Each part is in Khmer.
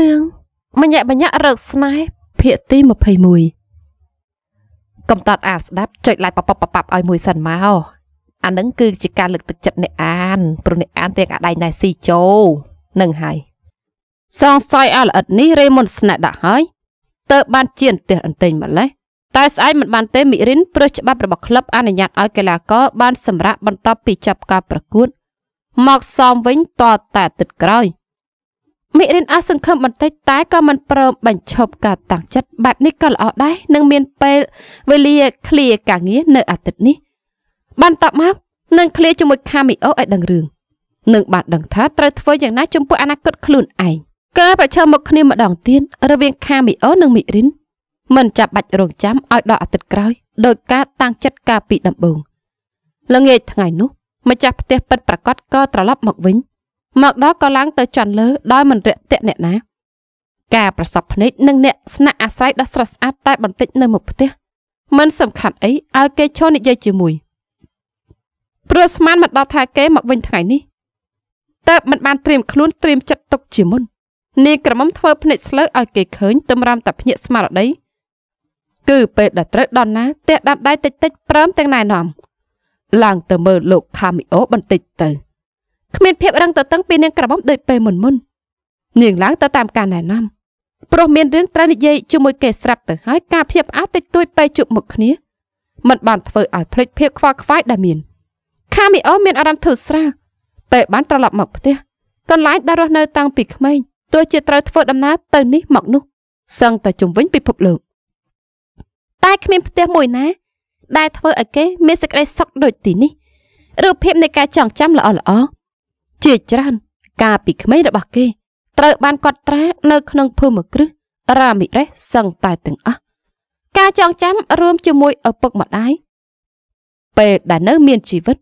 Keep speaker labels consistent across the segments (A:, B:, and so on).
A: រឿងមញ្ញបញ្ញៈរកស្នេហ៍ភាគទី21កំតត់អានស្ដាប់ចុច like ប៉ប៉ប៉ប៉ឲ្យមួយសិនមកអានឹងគឺជាការលើកទឹកចិត្តអ្នកអានព្រោះអ្នកអានទាំងអាដៃណែស៊ីចូលនឹងហើយសងសាយអល្អិតនេះរេមុន ស្នាក់ដាក់ហើយតើបានជាអន្ទះអន្ទែងម្លេះតែស្អែកមិនបានទេមិរិនព្រឹសច្បាប់របស់ក្លឹបអនុញ្ញាតឲ្យកីឡាករបានសម្រាកបន្ទាប់ពីចាប់ការប្រកួតមកសងវិញតតែទឹកក្រោយមេរៀនអស់សង្ឃឹមបន្តិចតែក៏មិនព្រមបញ្ឈប់ការតាំងចិត្តបែបនេះក៏ល្អដែរនឹងមានពេលវេលាឃ្លាការងារនៅអាទិត្យនេះបានតបមកនឹងឃ្លាជាមួយខាមីអូឲ្យដឹងរឿងនឹងបានដឹងថាត្រូវធ្វើយ៉ាងណាចំពោះអនាគតខ្លួនឯងការប្រឈមមុខគ្នាម្ដងទៀតរវាងខាមីអូនិងមីរិនមិនចាប់បាច់រងចាំឲ្យដល់អាទិត្យក្រោយដោយការតាំងចិត្តការពីដំបូងល្ងាចថ្ងៃនោះម្ចាស់ផ្ទះពិតប្រកបក៏ត្រឡប់មកវិញមកដល់ក៏ឡើងទៅចន់លើដោយមិនរាក់ទាក់អ្នកណាការប្រសពភ្នែកនិងអ្នកស្នាក់អាស្រ័យដ៏ស្រស់ស្អាតតែ បន្តិចនៅមុខផ្ទះមិនសំខាន់អីឲ្យគេឈរនិយាយជាមួយព្រោះស្មានមិនដល់ថាគេមកវិញថ្ងៃនេះតើមិនបានត្រៀមខ្លួនត្រៀមចិត្តទុកជាមុននាងក្រមុំធ្វើភ្នែកស្លើឲ្យគេឃើញទំរំតាភ្ញាក់ស្មារតីគឺពេលដែលត្រូវដល់ណាផ្ទះដាប់ដៃតិចតិច ព្រមទាំងណែនាំឡើងទៅមើលលោកខាមីអូបន្តិចទៅគ្មានភាពរឹងទទឹងពីនាងក្រមុំដូចពេលមុនមុននាងឡើងទៅតាមការណែនាំព្រោះមានរឿងត្រូវនិយាយជាមួយគេស្រាប់ទៅហើយការភៀបផ្អើលតិចតួចពេលជួបមុខគ្នាมันបានធ្វើឲ្យភ្លេចភាពខ្វល់ខ្វាយដែលមាន ខាមីអូមានអារម្មណ៍ធូរស្រាលពេលបានត្រឡប់មកផ្ទះកន្លែងដែលរស់នៅតាំងពីក្មេងទោះជាត្រូវធ្វើដំណើរទៅនេះមកនោះសឹងតែជំវិញពិភពលោកតែគ្មានផ្ទះមួយណា ដែលធ្វើឲ្យគេមានសេចក្តីសុខដូចទីនេះរូបភាពនៃការចងចាំល្អល្អជាច្រើនកាលពីក្មេងរបស់គេត្រូវបានគាត់ត្រានៅក្នុងភូមិគ្រឹះរ៉ាមីរេសសឹងតែទាំងអស់ការចងចាំរួមជាមួយឪពុកម្ដាយពេលដែលនៅមានជីវិត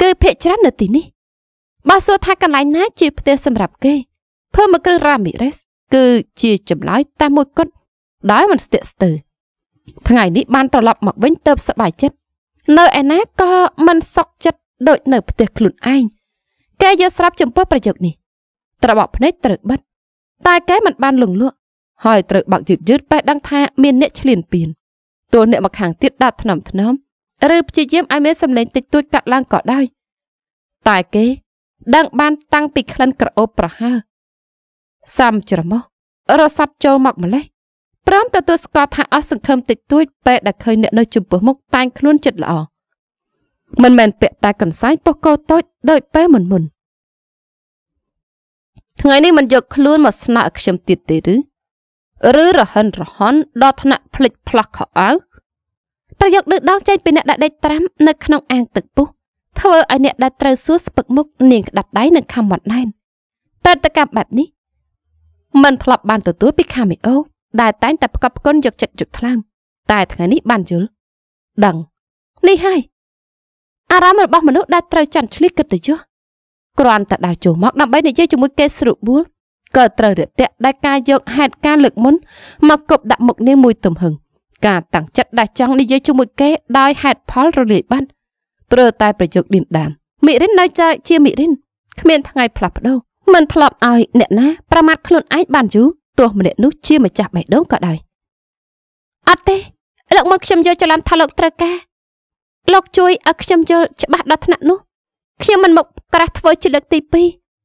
A: គឺភាកច្រើននៅទីនេះបើសួរថាកន្លែងណាជាផ្ទះសម្រាប់គេភូមិគ្រឹះរ៉ាមីរេស គឺជាចម្លើយតែមួយគត់ដោយមិនស្ទាក់ស្ទើរថ្ងៃនេះបានត្រឡប់មកវិញទៅសប្បាយចិត្តនៅឯណាក៏មិនសុខចិត្តដូចនៅផ្ទះខ្លួនឯងកែយកស្រាប់ចំពោះប្រយោគនេះត្របកភ្នែកត្រូវបិទតែកែមិនបានលង្លក់ហើយត្រូវបាក់យឺតយឺតបែរដឹងថាមានអ្នកឈ្លានពានទោះអ្នកមកខាងទៀតដាក់ថ្នមថ្នមឬព្យាយាមឲ្យមានសម្លេងតិចតួចកាត់ឡើងក៏ដោយតែគេដឹងបានតាំងពីក្លិនក្រអូបប្រហើសាំច្រមុះរសាត់ចូលមកម្លេះព្រមទទួលស្គាល់ថាអស់សង្ឃឹមតិចតួចពេលដែលឃើញអ្នកនៅចំពោះមុខតែងខ្លួនចិត្តល្អមិនមែនពាក់តែកន្សែងពុះកោតូចដូចពេលមុនមុនថ្ងៃនេះមិនយកខ្លួនមកស្នាក់ខ្ញុំទៀតទេឬឬរហិនរហ័នដល់ថ្នាក់ផ្លិចផ្លាស់ខោអាវប្រយោគដឹកដងចេញពីអ្នកដែលដេកត្រាំនៅក្នុងអាងទឹកពុះធ្វើឲ្យអ្នកដែលត្រូវសួរស្ពឹកមុខនាងក្តាប់ដៃនិងខំមាត់ណែនប្រតិកម្មបែបនេះមិនធ្លាប់បានទទួលពីខាមីអូ ដែលតែងតែផ្គប់ផ្គុនយកចិត្តយកថ្លើមតែថ្ងៃនេះបានយល់ដឹងនេះហើយអារម្មណ៍របស់មនុស្សដែលត្រូវចាន់ឆ្លៀសកិត្តិយសគ្រាន់តែដើរចូលមកដើម្បីនិយាយជាមួយគេស្រួលបួលក៏ត្រូវរាក់ទាក់ដែលការយកហេតុការលើកមុនមកគប់ដាក់មុខនាងមួយទំហឹងការតាំងចិត្តដែលចង់និយាយជាមួយគេដោយហេតុផលរលាយបាត់ព្រោះតែប្រយោគឌៀមដាមមិរិននៅចែកជាមិរិនគ្មានថ្ងៃផ្លាស់ប្ដូរមិនធ្លាប់ឲ្យអ្នកណាប្រមាថខ្លួនឯងបានយូរទោះម្នាក់នោះជាម្ចាស់បេះដូងក៏ដោយអត់ទេលោកមុនខ្ញុំយកច្រឡំថាលោកត្រូវការលោកជួយឲ្យខ្ញុំយល់ច្បាស់ដល់ថ្នាក់នោះខ្ញុំមិនមកក្រាស់ធ្វើជាលើកទី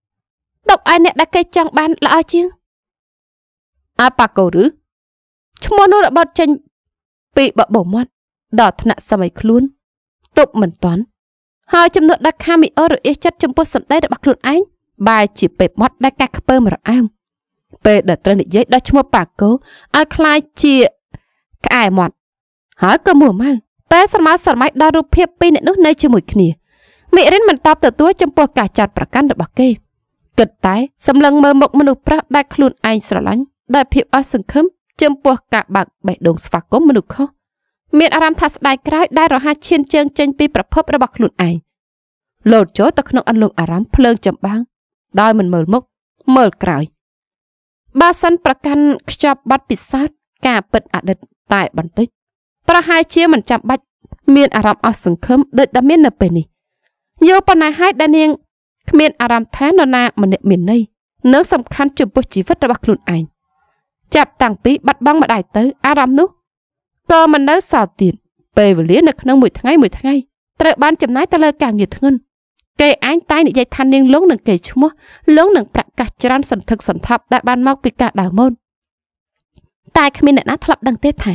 A: 2ទុកឲ្យអ្នកដែលគេចង់បានល្អជាងអាប៉ាកូឬឈ្មោះនោះរបត់ចេញ ពីបបោមាត់ដល់ថ្នាក់សម័យខ្លួនទប់មិនតាន់ហើយចំណុចដាច់ខាមីអូរអៀសចិត្តចំពោះសម្ដីរបស់ខ្លួនឯងបែរជាពេលបត់ដែលកាស់ខ្ពើមរអើមពេលដែលត្រូវនិយាយដល់ឈ្មោះប៉ាកូឲ្យคล้ายជាក្អែមាត់ហើយក៏មួម៉ៅពេលស្រមៅស្រមៃដល់រូបភាពពីរអ្នកនោះនៅជាមួយគ្នាមេរិនមិនតបទទួលចំពោះការចាត់ប្រកាន់របស់គេគិតតែសម្លឹងមើលមុខមនុស្សប្រុសដែលខ្លួនឯងស្រឡាញ់ដោយភាពអស់សង្ឃឹមចំពោះការបាក់បេះដូងស្វាគមន៍មនុស្សខុសមានអារម្មណ៍ថាស្ដាយក្រោយដែលរហ័សឈានជើងចេញពីប្រភពរបស់ខ្លួនឯងលោតចូលទៅក្នុងអន្លង់អារម្មណ៍ភ្លើងចម្បាំងដោយមិនមើលមុខមើលក្រោយបើសិនប្រកាន់ខ្ចប់ប័ណ្ណពិសោធន៍ការពិតអតីតតែ បន្តិចប្រហែលជាមិនចាំបាច់មានអារម្មណ៍អស់សង្ឃឹមដូចដែលមាននៅពេលនេះយល់ប៉ុណ្ណាហើយដែលនាងគ្មានអារម្មណ៍ថានរណា ម្នាក់មានន័យនៅសំខាន់ចំពោះជីវិតរបស់ខ្លួនឯងចាប់តាំងពីបាត់បង់ម្ដាយទៅអារម្មណ៍នោះក៏មិននៅសល់ទៀតពេលវេលានៅក្នុងមួយថ្ងៃមួយថ្ងៃត្រូវបានចំណាយទៅលើ ការងារធ្ងន់គេឯងតែនិយាយថានាង លងនឹងគេឈ្មោះលងនឹងប្រកាសច្រានសន្ធឹកសន្ធាប់ដែលបានមកពីការដើមមុនតែគ្មានអ្នកណាធ្លាប់ដឹងទេថា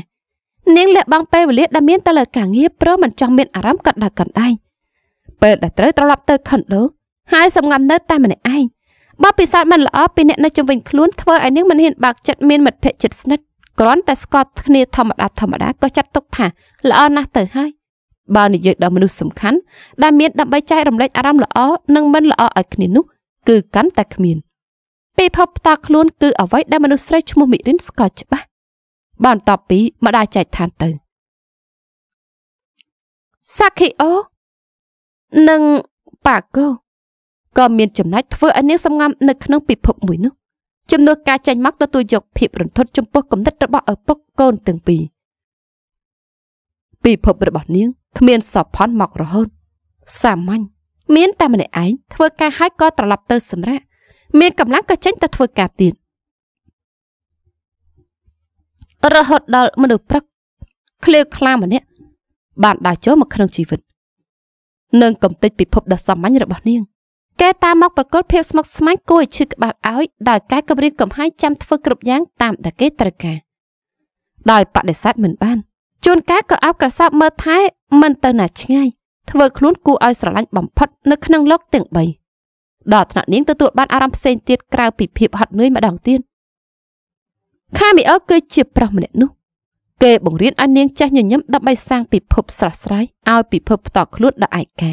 A: នាងលះបង់ពេលវេលាដែលមានទៅលើការងារព្រោះមិនចង់មានអារម្មណ៍កត់ដល់កណ្ដាលពេលដែលត្រូវត្រឡប់ទៅខុនដូ ហើយសម្ងាត់នៅតែម្នាក់ឯងបើពិសោធន៍មិនល្អពីអ្នកនៅជុំវិញខ្លួនធ្វើឲ្យនាងមិនហ៊ានបើកចិត្តមានមិត្តភក្តិជិតស្និទ្ធគ្រាន់តែស្គាល់គ្នាធម្មតាធម្មតាក៏ចាត់ទុកថាល្អណាស់ទៅហើយបើនិយាយដល់មនុស្សសំខាន់ដែលមានដើម្បីចែករំលែកអារម្មណ៍ល្អនិងមិនល្អឲ្យគ្នានោះគឺកាន់តែគ្មានពីភពផ្ទាល់ខ្លួនគឺអ្វីដែលមនុស្សស្រីឈ្មោះមិរិនស្គាល់ច្បាស់បន្ទាប់ពីម្ដាយចែកឋានទៅសាខីអូនិងប៉ាកូក៏មានចំណែកធ្វើឲ្យនាងសម្ងាំនៅក្នុងពិភពមួយនោះចំនួនការចាញ់មកទទួលយកភាពរន្ធត់ចំពោះគំនិតរបស់ឪពុកកូនទាំងពីរពិភពរបស់នាង គ្មានសពផន់មករហូតសាមញ្ញមានតែម្នាក់ឯងធ្វើការហើយក៏ត្រឡប់ទៅ សម្រាប់មានកម្លាំងក៏ចេញទៅធ្វើការទៀតរហូតដល់មនុស្សព្រឹកឃ្លាខ្លាម្នាក់បានដើរចូលមកក្នុងជីវិតនឹងកំទេចពិភពដ៏សាមញ្ញរបស់នាងគេតាមមកប្រកល់ភាពស្មុគស្មាញគួរឲ្យឈឺក្បាលឲ្យដោយការគម្រាមកំហែងចាំធ្វើគ្រប់យ៉ាងតាមដែលគេត្រូវការដោយបដិសេធមិនបានជួនកាលក៏អោបក្រសាប់មើលថែមិនទៅណាឆ្ងាយធ្វើខ្លួនគួរឲ្យស្រឡាញ់បំផុតនៅក្នុងលោកទាំង3ដល់ថ្នាក់នាងទទួលបានអារម្មណ៍ផ្សេងទៀតក្រៅពីភាពហត់នឿយម្ដងទៀតខាមីអលគឺជាប្រុសម្នាក់នោះគេបង្រៀនឲ្យនាងចេះញញឹមដើម្បីសាងពិភពស្រស់ស្រាយឲ្យពិភពផ្ទាល់ខ្លួនដល់ឯកា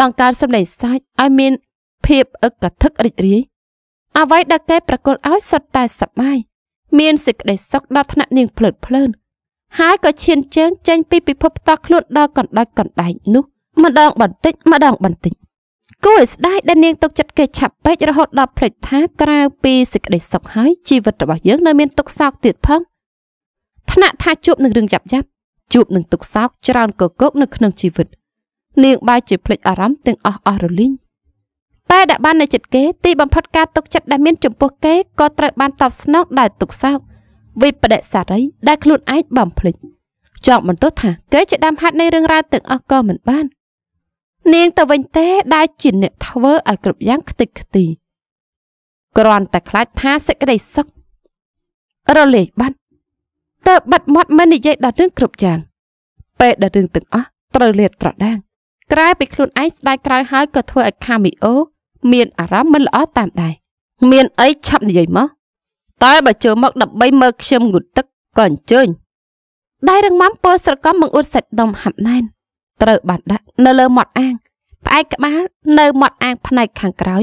A: បង្កើតសម្លេងសាច់ឲ្យមានភាពអឹកកធឹករីករាយអ្វីដែលគេប្រកល់ឲ្យសុទ្ធតែសប្បាយមានសេចក្តីសុខដល់ថ្នាក់នាងភ្លើតភ្លើនហើយក៏ឈានជើងចេញពីពិភពផ្ទាល់ខ្លួនដល់កណ្ដាច់កណ្ដែងនោះម្ដងបន្តិចម្ដងបន្តិចគួរឲ្យស្ដាយដែលនាងទុកចិត្តគេឆាប់ពេករហូតដល់ភ្លេចថាក្រៅពីសេចក្តីសុខហើយជីវិតរបស់យើងនៅមានទុកសោកទៀតផង ថ្នាក់ថាជួបនឹងរឿងយ៉ាប់យ៉ាប់ជួបនឹងទុកសោកច្រើនកកកនៅក្នុងជីវិត នាងបែរជាភ្លេចអារម្មណ៍ទាំងអស់អស់រលីងតែដាក់បាននៅចិត្តគេទីបំផុតការទុកចិត្តដែលមានចំពោះគេក៏ត្រូវបានតបស្នងដោយទុកសោកវិបដិសារីដែលខ្លួនឯងបំភ្លេចចង់បន្តថាគេជាដើមហេតុនៃរឿងរ៉ាវទាំងអស់ក៏មិនបាននាងទៅវិញទេដែលជាអ្នកធ្វើឲ្យគ្រប់យ៉ាងខ្ទេចខ្ទីគ្រាន់តែខ្លាចថាសេចក្តីសុខរលាយបាត់តើបាត់មាត់មិននិយាយដល់រឿងគ្រប់យ៉ាងពេលដែលរឿងទាំងអស់ត្រូវលាតត្រដាង ក្រែពីខ្លួនឯងស្ដាយក្រោយហើយក៏ធ្វើឲ្យខាមីអូ មានអារម្មណ៍មិនល្អតាមដែរមានអីឆាប់និយាយមកតែបើចូលមកដើម្បីមើលខ្ញុំងូតទឹកក៏អញ្ជើញដៃរងម៉ាំពើស្រកំបង្អួតសាច់ដុំហាប់ណែនត្រូវបានដាក់នៅលើមាត់អាងផ្អែកក្បាលនៅមាត់អាងផ្នែក ខាងក្រោយ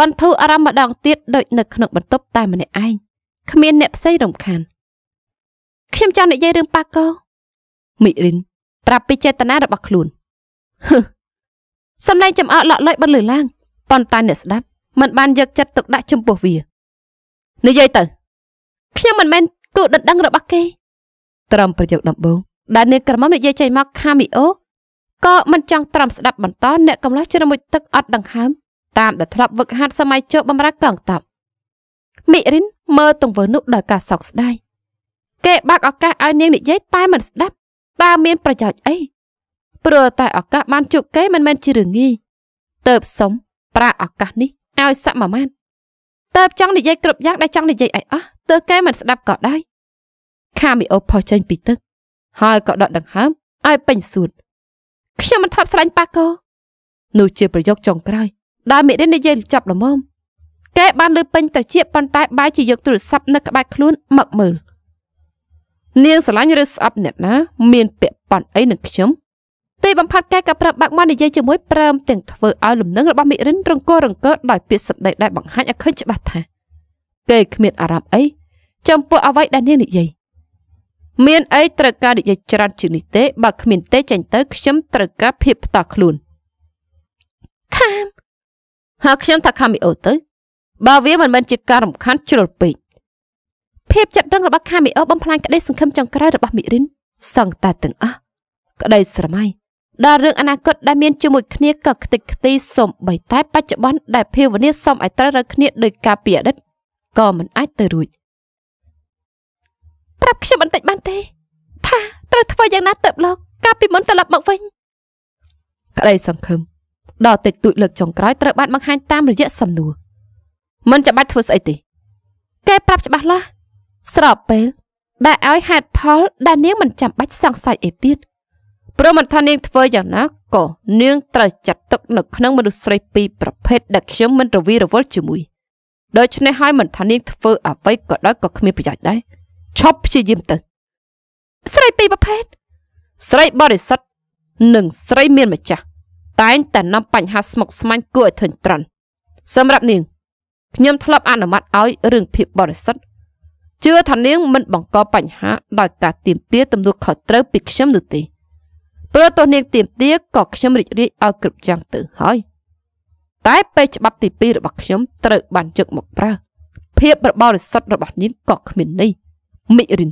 A: បន្ធូរអារម្មណ៍ម្ដងទៀតដូចនៅក្នុងបន្ទប់តែម្នាក់ឯងគ្មានអ្នកផ្សេងរំខានខ្ញុំចង់និយាយរឿងប៉ាកូមិរិនប្រាប់ពីចេតនារបស់ខ្លួនហឹសំឡេងចំអកលក់លុយបិទលឺឡើងប៉ុន្តែអ្នកស្ដាប់មិនបាន យកចិត្តទុកដាក់ចំពោះវានិយាយទៅ ខ្ញុំមិនមែនគូដណ្ដឹង របស់គេត្រឹមប្រយោគដំបូងដែលនាងក្រមុំនិយាយចេញមក ខាមីអូក៏មិនចង់ត្រាំស្ដាប់បន្តអ្នកកំឡោះជ្រមុជទឹកអត់ដង្ហើមតាមដែលធ្លាប់វឹកហាត់សម័យចូលបម្រើកងតបមិរិនមើលទង្វើនោះដោយការសោកស្ដាយគេបាក់ឱកាសឲ្យនាងនិយាយតែមិនស្ដាប់តើមានប្រយោជន៍អីព្រោះតែឱកាសបានជួបគេមិនមែនជារឿងងាយតើបសុំប្រាឱកាសនេះឲ្យសមាមាត្រតើបចង់និយាយគ្រប់យ៉ាងដែលចង់និយាយអីអស់ទើបគេមិនស្ដាប់ក៏ដែរខាមីអូផុសចេញពីទឹកហើយក៏ដកដង្ហើមឲ្យពេញសួតខ្ញុំមិនថប់ស្រឡាញ់ប៉ាកូនោះជាប្រយោគចុងក្រោយដែលមេរៀននិយាយចប់ល្មមគេបានលើពេញត្រជាប៉ុន្តែ បាយជាយកទូរស័ព្ទនៅក្បែរខ្លួនមកមើលនាងស្រឡាញ់ឬស្អប់អ្នកណាមាន ពាក់ប៉ុនអីនឹងខ្ញុំទីបំផាត់កែក៏ប្រាប់បាក់មកនិយាយជាមួយព្រមទាំងធ្វើឲ្យលំនឹងរបស់មិរិនរង្គោះរង្គើដោយពាក្យសម្ដីដែលបង្ហាញឲ្យឃើញច្បាស់ថាគេគ្មានអារម្មណ៍អីចំពោះអ្វីដែលនាងនិយាយមានអីត្រូវការនិយាយច្រើនជាងនេះទេបើគ្មានទេចាញ់ទៅខ្ញុំត្រូវការភាពផ្ដោះខ្លួនខាមហើយខ្ញុំថាខាមមីអូទៅ បើវាមិនមែនជាការរំខានជ្រុលពេកភាពចាត់ដឹងរបស់ខាមីអូបំផ្លាញក្តីសង្ឃឹមចុងក្រោយរបស់មីរិនសង្កតាទាំងអស់ក្តីស្រមៃដល់រឿងអនាគតដែលមានជាមួយគ្នាក៏ខ្ទេចខ្ទីសូម្បីតែបច្ចុប្បន្នដែលភាវនាសុំឲ្យត្រូវរើគ្នាដោយការពីអតីតក៏មិនអាចទៅរួចប្រាប់ខ្ញុំបន្តិចបានទេ ថាត្រូវធ្វើយ៉ាងណាទៅលោកកាលពីមុនត្រឡប់មកវិញក្តីសង្ឃឹមដល់តិចតួចលើកចុងក្រោយត្រូវបានបង្ហាញតាមរយៈសំណួរមិនចាំបាច់ធ្វើស្អីទេគេប្រាប់ច្បាស់លាស់ស្របពេលដែលឲ្យហេតុផលដែលនាងមិនចាំបាច់សង្ស័យអីទៀតព្រមមិនថានាងធ្វើយ៉ាងណាក៏នាងត្រូវចាត់ទុកនៅក្នុងមនុស្សស្រីពីរប្រភេទដែលខ្ញុំមិនរវីរវល់ជាមួយដូច្នេះហើយមិនថានាងធ្វើអ្វីក៏ដោយក៏គ្មានប្រយោជន៍ដែរឈប់ព្យាយាមទៅស្រីពីរប្រភេទស្រីបរិសុទ្ធនិងស្រីមានម្ចាស់ តែងតែនាំបញ្ហាស្មុគស្មាញគួរឲ្យធុញទ្រាន់សម្រាប់នាងខ្ញុំធ្លាប់អនុម័តឲ្យរឿងភាពបរិសុទ្ធជឿថានាង មិនបង្ក បញ្ហាដោយការទៀមទាទំនួលខុសត្រូវពីខ្ញុំនោះទេព្រោះទោះនាងទៀមទាក៏ខ្ញុំរីករាយឲ្យគ្រប់យ៉ាងទៅហើយតែ ពេលច្បាប់ទី2របស់ខ្ញុំត្រូវបានជឹកមកប្រើ ភាពរបរិសុទ្ធរបស់នាងក៏គ្មាននេះមីរិន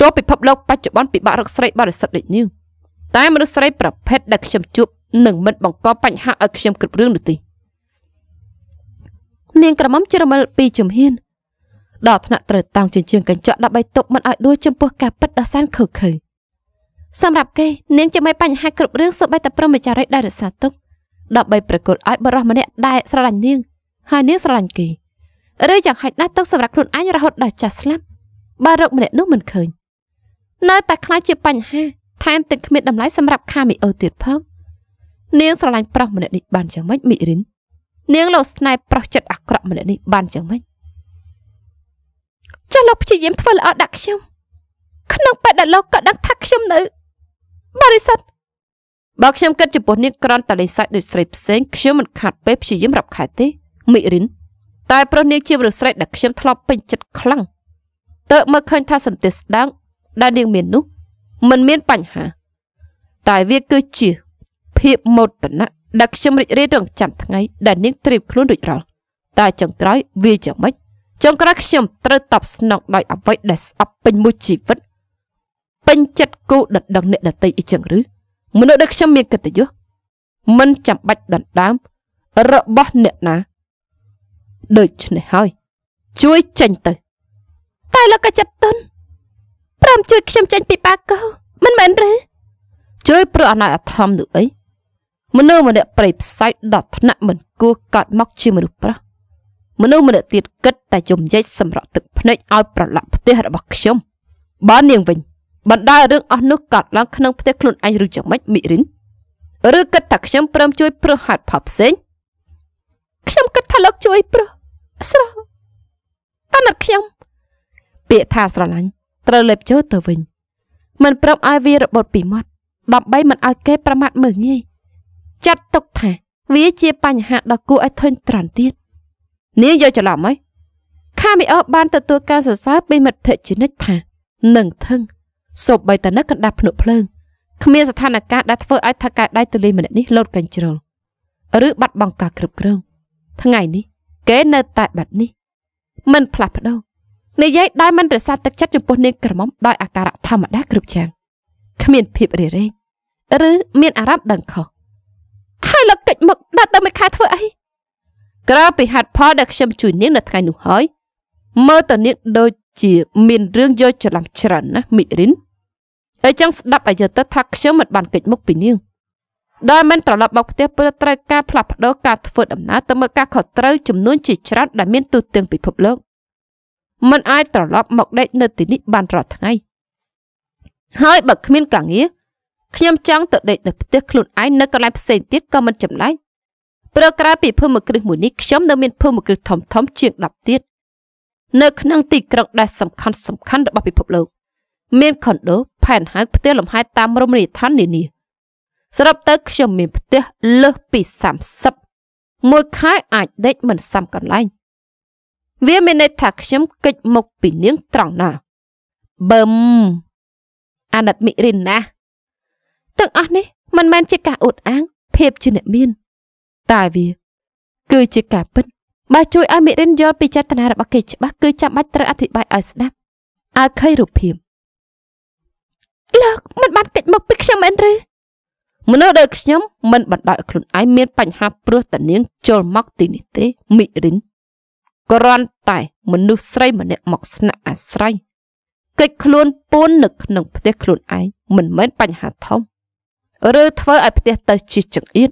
A: ទោះពិភពលោកបច្ចុប្បន្នពិបាករកស្រីបរិសុទ្ធដូចនាងតែមនុស្សស្រីប្រភេទដែលខ្ញុំជួបនឹងមិនបង្កបញ្ហាឲ្យខ្ញុំគ្រប់រឿងនោះទេនាងក្រមុំជ្រមិលពីជំហានដល់ថ្នាក់ត្រូវតោងជញ្ជើងកញ្ចក់ដើម្បីទប់មិនឲ្យដួលចំពោះការពិតដ៏សែនខើខើសម្រាប់គេនាងជាមេបញ្ហាគ្រប់រឿងសូម្បីតែព្រមចារិយដែលរសាទុកដើម្បីប្រកល់ឲ្យបរិះម្នាក់ដែលស្រឡាញ់នាងហើយនាងស្រឡាញ់គេឬយ៉ាងហោចណាស់ទុកសម្រាប់ខ្លួនអញរហូតដល់ចាស់ស្លាប់បើរកម្នាក់នោះមិនឃើញនៅតែខ្លាចជាបញ្ហា ថែមទាំងគ្មានតម្លៃសម្រាប់ខាមីអូទៀតផងនាងស្រឡាញ់ប្រុសម្នាក់នេះបានយ៉ាងម៉េចមីរិននាងលោកស្នេហ៍ប្រុសចិត្តអាក្រក់ម្នាក់នេះបានយ៉ាងម៉េចចុះលោកព្យាយាមធ្វើល្អដាក់ខ្ញុំក្នុងពេលដែលលោកក៏ដឹងថាខ្ញុំនៅបរិសុទ្ធបើខ្ញុំគិតចំពោះនាងក្រន់តលេសាច់ដូចស្រីផ្សេងខ្ញុំមិនខាត់ពេលព្យាយាមរាប់ខែទេមីរិនតែប្រុសនាងជាមនុស្សស្រីដែលខ្ញុំធ្លាប់ពេញចិត្តខ្លាំងតើមើលឃើញថាសន្ទះស្ដើងដែលនាងមាននោះមិនមានបញ្ហា តែវាគឺជា ភាពមោទនៈដែលខ្ញុំរីករាយរងចាំថ្ងៃដែលនាងត្រៀមខ្លួនរួចរាល់តែចុងក្រោយវាយ៉ាងម៉េចចុងក្រោយខ្ញុំត្រូវតបស្នងដោយអ្វីដែលស្អប់ពេញមួយជីវិតពេញចិត្តគូដណ្ដឹងអ្នកដតីអីចឹងឬ មនុស្សដែលខ្ញុំមានកិត្តិយសមិនចាំបាច់ដណ្ដើមរបស់អ្នកណា ដូច្នេះហើយ ជួយចេញទៅតែលោកក៏ចិត្តទុនព្រមជួយ ខ្ញុំចេញពីបាកោមិនមែនទេជួយប្រអណៃអធមនោះអីមនុស្សម្នាក់ប្រៃផ្សាច់ដល់ថ្នាក់មិនគួរកាត់មកជាមនុស្សប្រុសមនុស្សម្នាក់ទៀតគិតតែជំយិចសម្រាប់ទឹកភ្នែកឲ្យប្រឡាក់ផ្ទះរបស់ខ្ញុំបើនាងវិញបណ្ដារឿងអស់នោះកាត់ឡើងក្នុងផ្ទះខ្លួនឯងឬយ៉ាងម៉េចមិរិនឬគិតថាខ្ញុំព្រមជួយព្រោះហេតុផលផ្សេងខ្ញុំគិតថាលោកជួយព្រោះស្រោអណិតខ្ញុំពាក្យថាស្រឡាញ់ត្រូវលេបចូលទៅវិញមិនប្រាប់ឲ្យវារបត់ពីមាត់ដើម្បីមិនឲ្យគេប្រមាថមើលងាយចាត់ទុកថាវាជា បញ្ហាដ៏គួរឲ្យធុញទ្រាន់ទៀតនាងយកច្រឡំហើយខាមីអូបានទទួលការសរសើរពីមិត្តភក្តិជនិតថានឹងថឹងសូម្បីតែនៅកណ្ដាប់ភ្នក់ភ្លើងគ្មានស្ថានភាពដែលធ្វើឲ្យថកែដៃទលីម្នាក់នេះលោតកញ្ជ្រោលឬបាត់បង់ការគ្រប់គ្រងថ្ងៃនេះ គេនៅតែបាត់នេះមិនផ្លាស់ប្ដូរនិយាយដោយមិនរសាទឹកចិត្តចំពោះនាងក្រមុំដោយអាការៈធម្មតាគ្រប់យ៉ាងគ្មានភាពរារែកឬមានអារម្មណ៍ដឹងខុសហើយលោកកិច្ចមកដាក់ទៅមិនខែធ្វើអីក្រៅពីហាត់ផលដែលខ្ញុំជួយនាងនៅថ្ងៃនោះហើយមើលតនាងដូចជាមានរឿងយកច្រឡំច្រើនណាមីរិនអញ្ចឹងស្ដាប់ឲ្យយល់ទៅថាខ្ញុំមិនបានកិច្ចមុខពីនាងដោយមិនត្រឡប់មកផ្ទះព្រោះត្រូវការផ្លាស់ប្ដូរការធ្វើដំណើរទៅមើលការខុសត្រូវចំនួនជាច្រើនដែលមានទូទាំងពិភពលោកមិនអាចត្រឡប់មកដេកនៅទីនេះបានរាល់ថ្ងៃ ហើយបើគ្មានការងារខ្ញុំចង់ទៅដេកនៅផ្ទះខ្លួនឯងនៅកន្លែងផ្សេងទៀតក៏មិនចម្លែកប្រក្រៅពីភូមិគ្រឹះមួយនេះខ្ញុំនៅមានភូមិគ្រឹះធំធំជាង10ទៀតនៅក្នុងទីក្រុងដែលសំខាន់សំខាន់របស់ពិភពលោកមានខុនដូផែនហៅផ្ទះលំហែតាមរមណីយដ្ឋាននានាសរុបទៅខ្ញុំមានផ្ទះលើសពី30មួយខែអាចដេកមិនសាំកន្លែងវាមានន័យថាខ្ញុំគេចមុខពីនាងត្រង់ណាបឹមអាណិតមិរិនណាទាំងអស់នេះមិនមែនជាការអួតអាងភាពជាអ្នកមាន តែវា គឺជាការពិតបើជួយឲ្យមិរិនយល់ពីចេតនារបស់គេច្បាស់គឺចាំបាច់ត្រូវអធិប្បាយឲ្យស្ដាប់ឲ្យឃើញរូបភាពលោកមិនបានគេចមុខពីខ្ញុំមែនឬមនុស្សដូចខ្ញុំមិនបណ្ដោយខ្លួនឯងមានបញ្ហា ព្រោះតានាងចូលមកទីនេះទេមិរិនគ្រាន់តែមនុស្សស្រីម្នាក់មកស្នាក់អាស្រ័យកិច្ចខ្លួនពួននៅក្នុងផ្ទះខ្លួនឯងមិនមែនបញ្ហាធំ ឬធ្វើឲ្យផ្ទះទៅជាចង្អៀត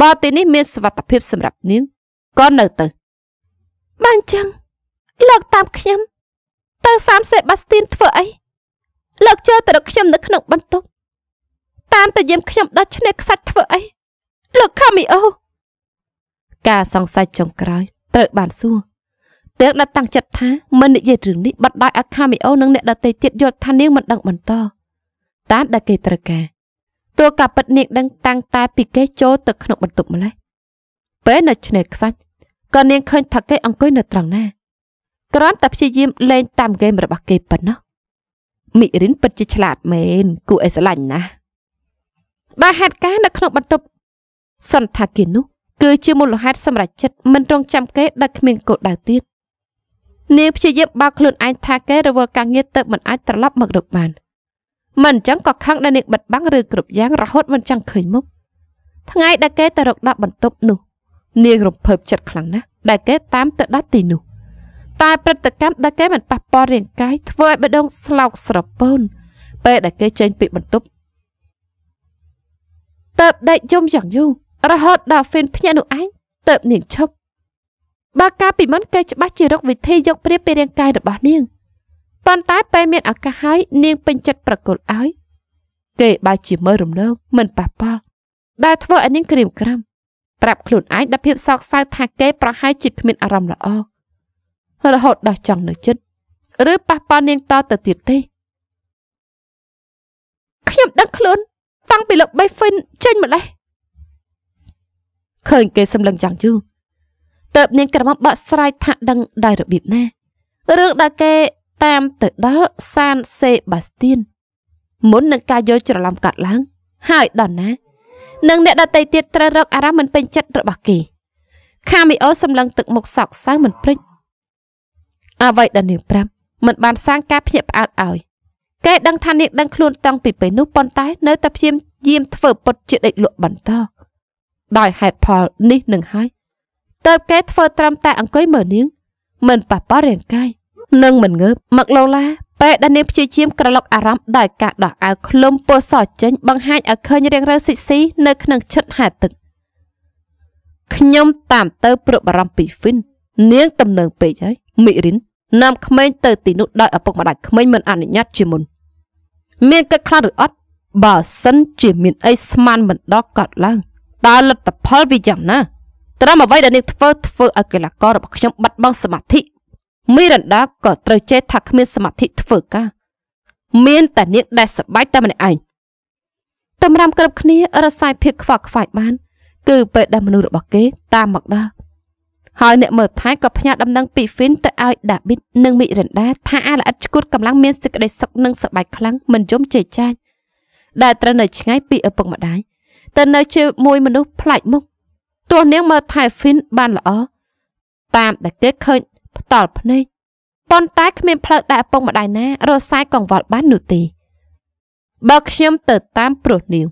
A: បើទីនេះមានសុវត្ថិភាពសម្រាប់នាងក៏នៅទៅបានចឹងលោកតាមខ្ញុំទៅសាមសេបាស្ទីនធ្វើអីលោកចូលទៅរកខ្ញុំនៅក្នុងបន្ទប់តាមទៅយាមខ្ញុំដល់ឆ្នេរខ្សាច់ធ្វើអីលោកខាមីអូការសង្ស័យចុងក្រោយត្រូវបានសួរទាំងដែលតាំងចិត្តថាមិននិយាយរឿងនេះបាត់ដោយអាខាមីអូនិងអ្នកដតេទៀតយល់ថានាងមិនដឹងបន្ត តាមដែលគេត្រូវការតួកាពិតនាងដឹងតាំងតែពីគេចូលទៅក្នុងបន្ទប់ម្លេះពេលនៅឆ្នេរខ្សាច់ក៏នាងឃើញថាគេអង្គុយនៅត្រង់ណាគ្រាន់តែព្យាយាមលេងតាមហ្គេមរបស់គេប៉ុណ្ណោះមីរិនពិតជាឆ្លាតមែនគួរឲ្យស្រឡាញ់ណាស់បើហេតុការនៅក្នុងបន្ទប់សន្តាគារនោះគឺជាមូលហេតុសម្រាប់ចិត្តមិនរងចាំគេដែលគ្មានគោលដៅទៀតនាងព្យាយាមបោកខ្លួនឯងថាគេរវល់ការងារទៅមិនអាចត្រឡប់មករកបានមិនអញ្ចឹងក៏ខឹងដែលនាងបិទបាំងឬគ្រប់យ៉ាងរហូតមិនចង់ឃើញមុខថ្ងៃដែលគេទៅរកដល់បន្ទប់នោះនាងរំភើបចិត្តខ្លាំងណាស់ដែលគេតាមទៅដល់ទីនោះតែព្រឹត្តិកម្មដែលគេមិនប៉ះពាល់រាងកាយធ្វើឲ្យបេះដូងស្លោកស្រពូនពេលដែលគេចេញពីបន្ទប់តើបដេកយំយ៉ាងយូររហូតដល់ហ្វីនភ្ញាក់នោះឯងទៅនាងឈប់បើកាលពីមុនគេច្បាស់ជារកវិធីយកព្រៀបពីរាងកាយរបស់នាងប៉ុន្តែពេលមានឱកាសហើយនាងពេញចិត្តប្រកល់ឲ្យគេបើជាមើលរំលងមិនប៉ះប៉ល់ដែលធ្វើឲ្យនាងក្រៀមក្រាំប្រាប់ខ្លួនឯងដល់ភាពសោកសៅថាគេប្រហែលជាគ្មានអារម្មណ៍ល្អរហូតដល់ចង់នៅចិត្តឬប៉ះប៉ល់នាងតទៅទៀតទេខ្ញុំដឹងខ្លួនតាំងពីលោក3ហ្វិនចេញមកលេះឃើញគេសម្លឹងយ៉ាងយូរតើបនាងក្រមុំបកស្រាយថាដឹងដែររបៀបណារឿងដែលគេតាមទៅដល់សានសេបាស្ទៀនមុននឹងការយល់ច្រឡំកាត់ឡើងហើយដល់ណានឹងអ្នកដតីទៀតត្រូវរកអារម្មណ៍មិនពេញចិត្តរបស់គេខាមីអូសម្លឹងទឹកមុខសោកសៅមិនព្រិចអ្វីដែលនាងប្រាប់មិនបានសាងការភ្ញាក់ផ្អើលឲ្យគេដឹងថានាងដឹងខ្លួនតាំងពីពេលនោះប៉ុន្តែនៅតែព្យាយាមធ្វើពុតជាដេកលក់បន្តដោយហេតុផលនេះនឹងហើយតើបគេធ្វើត្រឹមតែអង្គុយមើលនាង មិនប៉ះប៉ារាងកាយនិងមិនងើបមកឡូឡាពេលដែលនាងព្យាយាមក្រឡុកអារម្មណ៍ដោយការដោះអាវឃ្លុំពោះសចេញបង្ហាញឲ្យឃើញរាងរើសិចស៊ីនៅក្នុងឈុតហាទឹកខ្ញុំតាមទៅព្រួតបារម្ភពីហ្វីននាងទំនើងពេកហើយមីរិននាំក្មេងទៅទីនោះដោយឪពុកម្ដាយក្មេងមិនអនុញ្ញាតជាមុនមានកិច្ចខ្លះឬអត់បើសិនជាមានអីស្មានមិនដកកត់ឡើងតើលទ្ធផលវាយ៉ាងណាត្រឹមអ្វីដែលនាងធ្វើធ្វើឲ្យកីឡាកររបស់ខ្ញុំបាត់បង់សមាធិមីរ៉ាន់ដាក៏ត្រូវចេះថាគ្មានសមាធិធ្វើការ មានតែនាងដែលសបាយតែម្នាក់ឯងតម្រាំគ្រប់គ្នារសាយភាពខ្វល់ខ្វាយបាន គឺពេលដែលមនុស្សរបស់គេតាមមកដល់ហើយអ្នកមើលថែក៏ផ្ញើដំណឹងពីហ្វីនទៅឲ្យដាប៊ីតនិងមីរិនដាថាអាល្អិតឈួតកម្លាំងមានសេចក្តីសុខនិងសប្បាយខ្លាំងមិនយំជេរចាញ់ដែលត្រូវនៅឆ្ងាយពីឪពុកម្ដាយទៅនៅជាមួយមនុស្សប្លែកមុខទោះនាងមើលថែហ្វីនបានល្អតាមដែលគេឃើញផ្ដាល់ភ្នែកប៉ុន្តែគ្មានផ្លូវដែលឪពុកម្ដាយណារសាយកង្វល់បាននោះទេបើខ្ញុំទៅតាមព្រោះនាង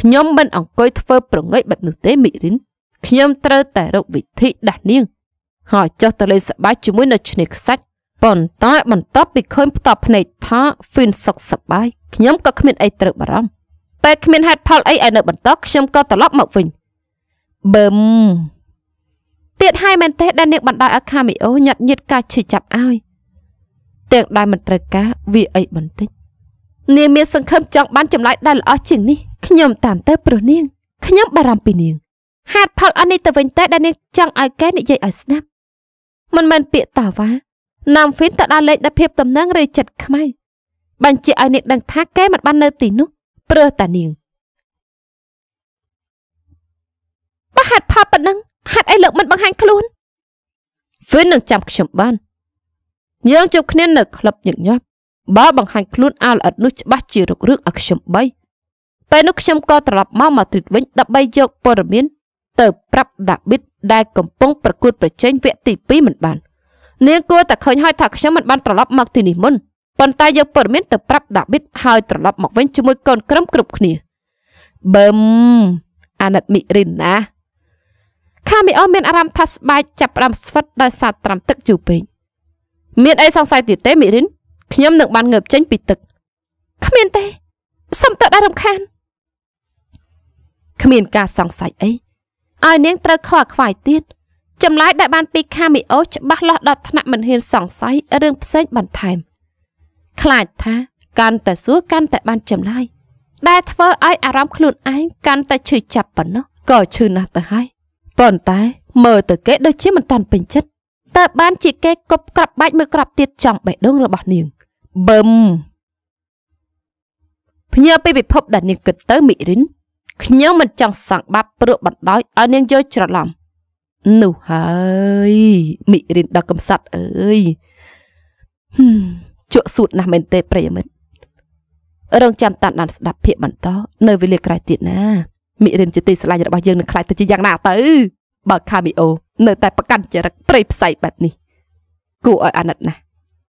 A: ខ្ញុំមិនអង្គុយធ្វើប្រងើយបែបនោះទេមិរិនខ្ញុំត្រូវតែរកវិធីដាស់នាងហើយចុះទៅលេងសប្បាយជាមួយនៅឆ្នេរខ្សាច់ប៉ុន្តែបន្ទាប់ពីឃើញផ្ទាល់ភ្នែកថាហ្វីនសុខសប្បាយខ្ញុំក៏គ្មានអីត្រូវបារម្ភពេលគ្មានហេតុផលអីឲ្យនៅបន្តខ្ញុំក៏ត្រឡប់មកវិញបឹមទៀតហើយមែនទេដែលនាងបណ្ដោយឲ្យខាមីអូញាត់ញៀតការឈឺចាប់ឲ្យ ទាំងដែលមិនត្រូវការវាអីបន្តិចនាងមានសង្ឃឹមចង់បានចម្លើយដែលល្អជាងនេះខ្ញុំតាមទៅព្រោះនាងខ្ញុំបារម្ភពីនាងហេតុផលអនេះទៅវិញតែដែលនាងចង់ឲ្យគេនិយាយឲ្យស្ដាប់មិនមែនពាក្យតាវ៉ាណាំហ្វីនតដើរលេខដល់ភាពតំណែងឬចិត្តខ្មៅបញ្ជាឲ្យនាងដឹងថាគេមិនបាននៅទីនោះព្រោះតានាងបើហាត់ផប់ប៉ុណ្ណឹងហាត់អីលើកមិនបង្ហាញខ្លួនវិញនឹងចាំខ្ញុំបានយើងជួបគ្នានៅក្លឹបញឹកញាប់បើបង្ហាញខ្លួនអាលអិតនោះច្បាស់ជារុករឿងឲ្យខ្ញុំបីពេលនោះខ្ញុំក៏ត្រឡប់មកម៉ាឌ្រីតវិញដើម្បីយកព័ត៌មានទៅប្រាប់ដាប៊ីតដែលកំពុងប្រកួតប្រជែងវគ្គទី2មិនបាននាងគួរតែឃើញហើយថាខ្ញុំមិនបានត្រឡប់មកទីនេះមុនប៉ុន្តែយកព័ត៌មានទៅប្រាប់ដាប៊ីតហើយត្រឡប់មកវិញជាមួយកូនក្រុមគ្រប់គ្នាបឹមអាណិតមីរិនណាខាមីអូមានអារម្មណ៍ថាស្បែកចាប់ផ្ដើមស្វិតដោយសារត្រាំទឹកយូរពេកមានអីសង្ស័យទៀតទេមីរិនខ្ញុំនឹងបានងើបចេញពីទឹកគ្មានទេសុំទៅដល់រំខានគ្មានការសង្ស័យអីឲ្យនាងត្រូវខកខ្វាយទៀតចម្លើយដែលបានពីខាមីអូច្បាស់លាស់ដល់ថ្នាក់មិនហ៊ានសង្ស័យរឿងផ្សេងបន្ថែម។ខ្លាចថាកាន់តែសួរកាន់តែបានចម្លើយដែលធ្វើឲ្យអារម្មណ៍ខ្លួនឯងកាន់តែឈឺចាប់ប៉ុណ្ណោះក៏ឈឺណាស់ទៅហើយប៉ុន្តែមើលទៅគេដូចជាមិនតាន់ពេញចិត្តតើបានជាគេគប់ក្របបាច់មួយក្របទៀតចំបេះដូងរបស់នាងបឹមភ្ញើពីពិភព ដែលនាងគិតទៅមិរិនខ្ញុំមិនចង់សង្បាប់ព្រោះបណ្ដោយឲ្យនាងយល់ច្រឡំនោះហើយមិរិនដល់កំសត់អើយហឹមជក់សួតណាស់មែនទេប្រិយមិត្តរងចាំតាមដានស្ដាប់ភាកបន្តនៅវេលាក្រោយទៀតណាមិរិនជាទីស្រឡាញ់របស់យើងនឹងខ្លាចទៅជាយ៉ាងណាទៅបើខាមីអូនៅតែប្រកាន់ចរិតព្រៃផ្សៃបែបនេះគួរឲ្យអាណិតណាស់